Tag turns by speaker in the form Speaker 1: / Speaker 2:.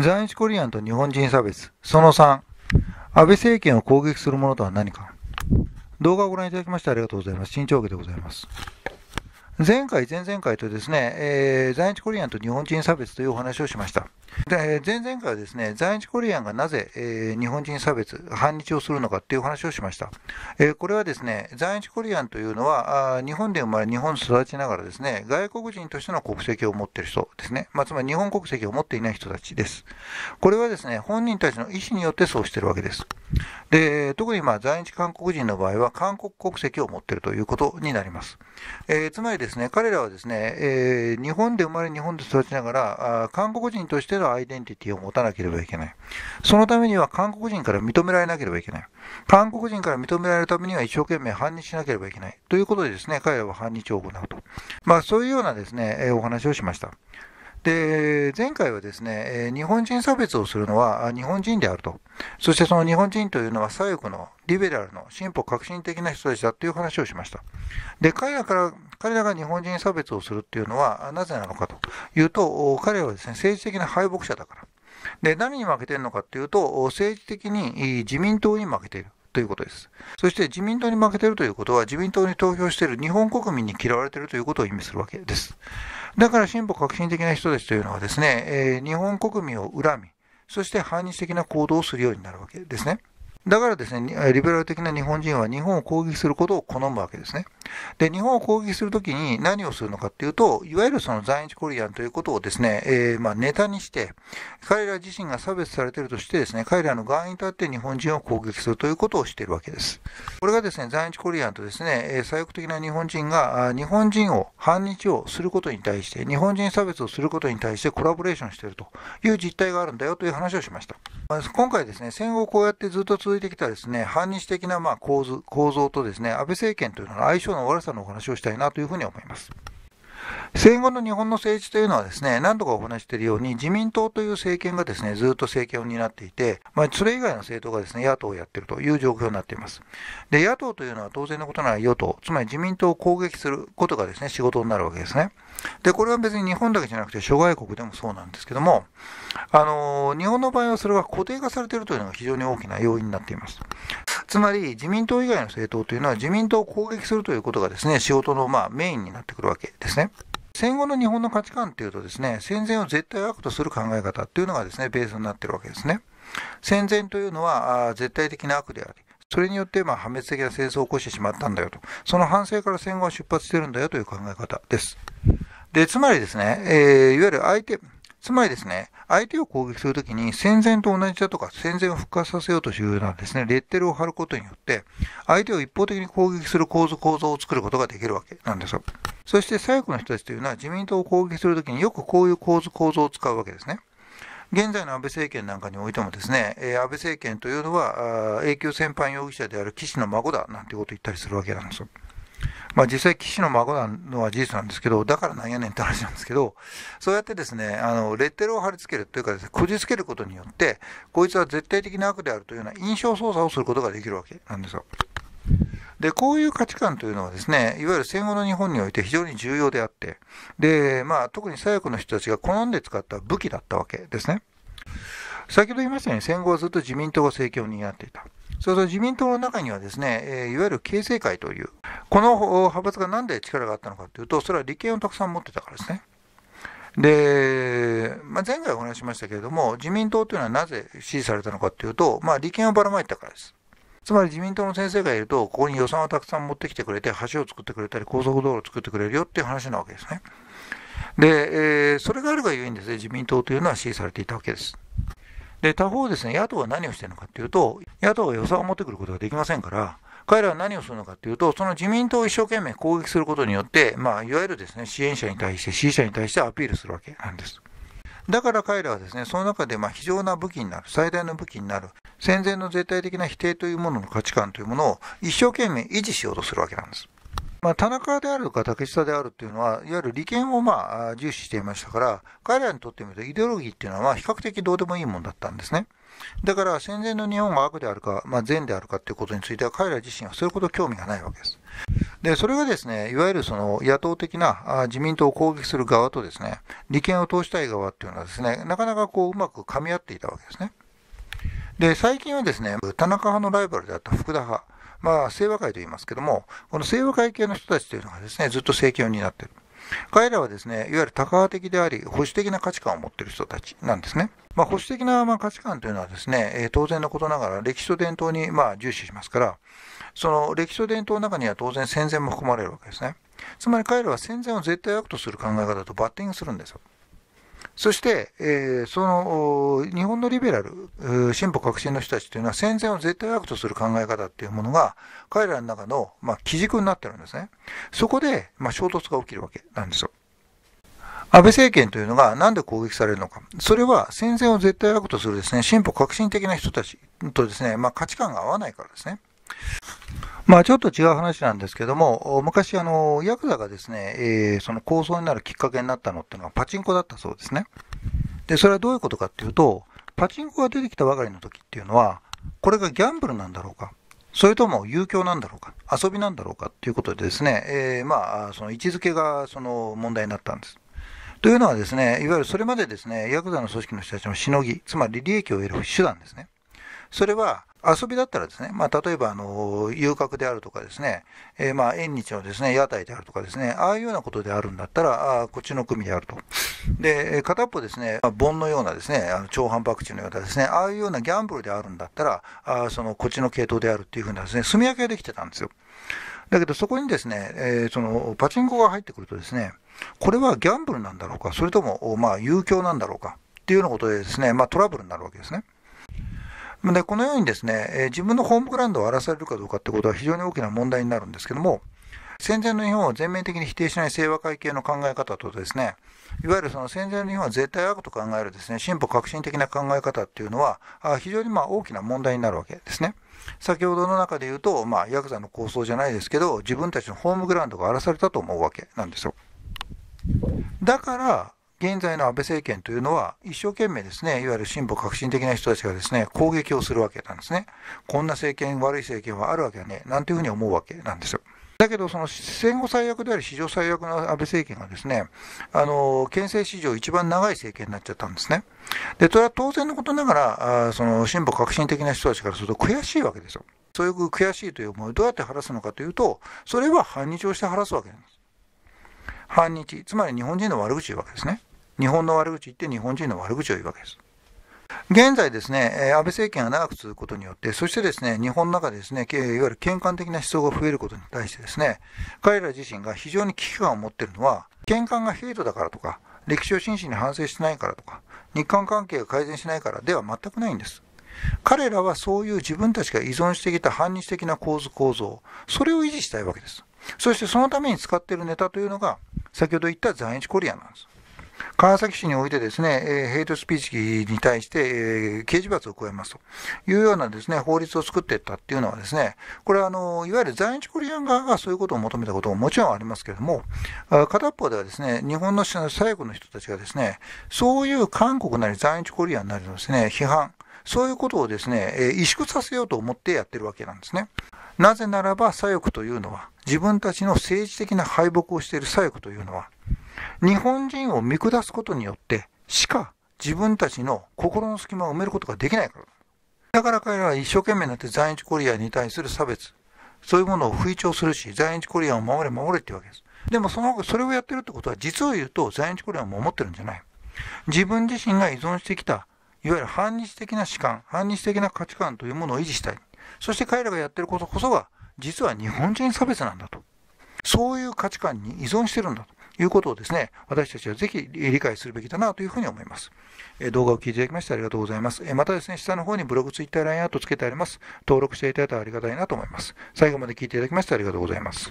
Speaker 1: 在日コリアンと日本人差別。その3、安倍政権を攻撃するものとは何か。動画をご覧いただきましてありがとうございます。新潮でございます。前回、前々回とですね、えー、在日コリアンと日本人差別というお話をしました。で前々回はですね、在日コリアンがなぜ、えー、日本人差別、反日をするのかっていう話をしました。えー、これはですね、在日コリアンというのは、あ日本で生まれ、日本育ちながらですね、外国人としての国籍を持っている人ですね、まあ、つまり日本国籍を持っていない人たちです。これはですね、本人たちの意思によってそうしているわけです。で、特にまあ在日韓国人の場合は、韓国国籍を持っているということになります。えー、つまりですね、彼らはですね、えー、日本で生まれ日本で育ちながらあ、韓国人としてのアイデンティティを持たなければいけない。そのためには韓国人から認められなければいけない。韓国人から認められるためには一生懸命反日しなければいけない。ということでですね、彼らは反日を行うと。まあそういうようなですね、えお話をしました。で、前回はですね、日本人差別をするのは日本人であると。そしてその日本人というのは左翼のリベラルの進歩革新的な人たちだという話をしました。で、彼らから、彼らが日本人差別をするっていうのはなぜなのかというと、彼らはですね、政治的な敗北者だから。で、何に負けてるのかっていうと、政治的に自民党に負けている。ということです。そして自民党に負けてるということは、自民党に投票している日本国民に嫌われているということを意味するわけです。だから進歩革新的な人たちというのはですね、えー、日本国民を恨み、そして反日的な行動をするようになるわけですね。だからですね、リベラル的な日本人は日本を攻撃することを好むわけですね。で、日本を攻撃するときに何をするのかっていうと、いわゆるその在日コリアンということをですね、えー、まあ、ネタにして、彼ら自身が差別されてるとしてですね、彼らの側に立って日本人を攻撃するということをしているわけです。これがですね、在日コリアンとですね、左翼的な日本人が日本人を反日をすることに対して、日本人差別をすることに対してコラボレーションしているという実態があるんだよという話をしました。今回ですね、戦後こうやってずっと続いてきたですね、反日的なま構図、構造とですね、安倍政権というのの相性の悪さのお話をしたいなというふうに思います。戦後の日本の政治というのはですね、何度かお話しているように、自民党という政権がですね、ずっと政権を担っていて、まあ、それ以外の政党がですね、野党をやっているという状況になっています。で、野党というのは当然のことなら与党、つまり自民党を攻撃することがですね、仕事になるわけですね。で、これは別に日本だけじゃなくて、諸外国でもそうなんですけども、あの、日本の場合はそれが固定化されているというのが非常に大きな要因になっています。つまり自民党以外の政党というのは自民党を攻撃するということがですね、仕事のまメインになってくるわけですね。戦後の日本の価値観っていうとですね、戦前を絶対悪とする考え方っていうのがですね、ベースになってるわけですね。戦前というのは絶対的な悪であり、それによってまあ破滅的な戦争を起こしてしまったんだよと、その反省から戦後は出発してるんだよという考え方です。で、つまりですね、えー、いわゆる相手、つまりですね、相手を攻撃するときに戦前と同じだとか戦前を復活させようというようなですね、レッテルを貼ることによって、相手を一方的に攻撃する構図構造を作ることができるわけなんですよ。そして左翼の人たちというのは自民党を攻撃するときによくこういう構図構造を使うわけですね。現在の安倍政権なんかにおいてもですね、えー、安倍政権というのは、永久戦犯容疑者である騎士の孫だなんてことを言ったりするわけなんですよ。まあ、実際岸の孫なのは事実なんですけど、だからなんやねんって話なんですけど、そうやってですね、あの、レッテルを貼り付けるというかですね、こじつけることによって、こいつは絶対的な悪であるというような印象操作をすることができるわけなんですよ。で、こういう価値観というのはですね、いわゆる戦後の日本において非常に重要であって、で、まあ、特に左翼の人たちが好んで使った武器だったわけですね。先ほど言いましたように戦後はずっと自民党が政権を担っていた。それと自民党の中にはですね、えいわゆる経成会という、この派閥がなんで力があったのかというと、それは利権をたくさん持ってたからですね。で、まあ、前回お話しましたけれども、自民党というのはなぜ支持されたのかというと、まあ、利権をばらまいたからです。つまり自民党の先生がいると、ここに予算をたくさん持ってきてくれて、橋を作ってくれたり、高速道路を作ってくれるよっていう話なわけですね。で、えー、それがあるがゆえにですね、自民党というのは支持されていたわけです。で、他方ですね、野党は何をしているのかというと、野党が予算を持ってくることができませんから、彼らは何をするのかというと、その自民党を一生懸命攻撃することによって、まあ、いわゆるですね、支援者に対して、支持者に対してアピールするわけなんです。だから彼らはですね、その中でま非常な武器になる、最大の武器になる、戦前の絶対的な否定というものの価値観というものを一生懸命維持しようとするわけなんです。まあ、田中であるとか竹下であるっていうのは、いわゆる利権をまあ重視していましたから、彼らにとってみるとイデオロギーっていうのは比較的どうでもいいもんだったんですね。だから戦前の日本が悪であるか、まあ、善であるかっていうことについては彼ら自身はそれほど興味がないわけです。で、それがですね、いわゆるその野党的な自民党を攻撃する側とですね、利権を通したい側っていうのはですね、なかなかこううまく噛み合っていたわけですね。で、最近はですね、田中派のライバルであった福田派。まあ、清和会と言いますけども、この清和会系の人たちというのがですね、ずっと政権を担っている。彼らはですね、いわゆるタカ派的であり、保守的な価値観を持っている人たちなんですね。まあ、保守的なま価値観というのはですね、え当然のことながら歴史と伝統にま重視しますから、その歴史と伝統の中には当然戦前も含まれるわけですね。つまり彼らは戦前を絶対悪とする考え方とバッティングするんですよ。そして、えー、その、日本のリベラル、進歩革新の人たちというのは戦前を絶対悪とする考え方っていうものが、彼らの中の、まあ、基軸になってるんですね。そこで、まあ、衝突が起きるわけなんですよ。安倍政権というのがなんで攻撃されるのか。それは戦前を絶対悪とするですね、進歩革新的な人たちとですね、まあ、価値観が合わないからですね。まあちょっと違う話なんですけども、昔あの、ヤクザがですね、えー、その構想になるきっかけになったのっていうのはパチンコだったそうですね。で、それはどういうことかっていうと、パチンコが出てきたばかりの時っていうのは、これがギャンブルなんだろうか、それとも遊興なんだろうか、遊びなんだろうかっていうことでですね、えー、まあ、その位置づけがその問題になったんです。というのはですね、いわゆるそれまでですね、ヤクザの組織の人たちのしのぎ、つまり利益を得る手段ですね。それは、遊びだったらですね、まあ、例えば、あの、遊郭であるとかですね、えー、まあ、縁日のですね、屋台であるとかですね、ああいうようなことであるんだったら、ああ、こっちの組であると。で、片っぽですね、まあ、盆のようなですね、あの超反博地のようなですね、ああいうようなギャンブルであるんだったら、あその、こっちの系統であるっていうふうなですね、住み分けができてたんですよ。だけど、そこにですね、えー、その、パチンコが入ってくるとですね、これはギャンブルなんだろうか、それとも、まあ、遊興なんだろうか、っていうようなことでですね、まあ、トラブルになるわけですね。で、このようにですね、え自分のホームグラウンドを荒らされるかどうかってことは非常に大きな問題になるんですけども、戦前の日本を全面的に否定しない清和会系の考え方とですね、いわゆるその戦前の日本は絶対悪と考えるですね、進歩革新的な考え方っていうのは、非常にまあ大きな問題になるわけですね。先ほどの中で言うと、まあ、ヤクザの構想じゃないですけど、自分たちのホームグラウンドが荒らされたと思うわけなんですよ。だから、現在の安倍政権というのは、一生懸命ですね、いわゆる進歩革新的な人たちがですね、攻撃をするわけなんですね。こんな政権、悪い政権はあるわけはね、なんていうふうに思うわけなんですよ。だけど、その戦後最悪であり、史上最悪の安倍政権がですね、あの、憲政史上一番長い政権になっちゃったんですね。で、それは当然のことながら、あその進歩革新的な人たちからすると悔しいわけですよ。そういう悔しいという思いをどうやって晴らすのかというと、それは反日をして晴らすわけなんです。反日、つまり日本人の悪口言うわけですね。日本の悪口言って日本人の悪口を言うわけです。現在ですね、安倍政権が長く続くことによって、そしてですね、日本の中でですね、いわゆる嫌韓的な思想が増えることに対してですね、彼ら自身が非常に危機感を持っているのは、嫌韓がヘイトだからとか、歴史を真摯に反省してないからとか、日韓関係が改善しないからでは全くないんです。彼らはそういう自分たちが依存してきた反日的な構図構造、それを維持したいわけです。そしてそのために使っているネタというのが、先ほど言った在日コリアンなんです。川崎市においてですね、えヘイトスピーチに対して、え刑事罰を加えますというようなですね、法律を作っていったっていうのはですね、これはあの、いわゆる在日コリアン側がそういうことを求めたことももちろんありますけれども、片方ではですね、日本の最後の人たちがですね、そういう韓国なり在日コリアンなりのですね、批判、そういうことをですね、え萎縮させようと思ってやってるわけなんですね。なぜならば左翼というのは、自分たちの政治的な敗北をしている左翼というのは、日本人を見下すことによってしか自分たちの心の隙間を埋めることができないから。だから彼らは一生懸命になって在日コリアに対する差別、そういうものを吹聴するし、在日コリアンを守れ守れっていうわけです。でもその、それをやってるってことは、実を言うと在日コリアンを守ってるんじゃない。自分自身が依存してきた、いわゆる反日的な主観、反日的な価値観というものを維持したい。そして彼らがやってることこそが、実は日本人差別なんだと。そういう価値観に依存してるんだと。いうことをですね、私たちはぜひ理解するべきだなというふうに思います。え動画を聞いていただきましてありがとうございます。えまたですね、下の方にブログ、ツイッター、LINE アートつけてあります。登録していただいたらありがたいなと思います。最後まで聞いていただきましてありがとうございます。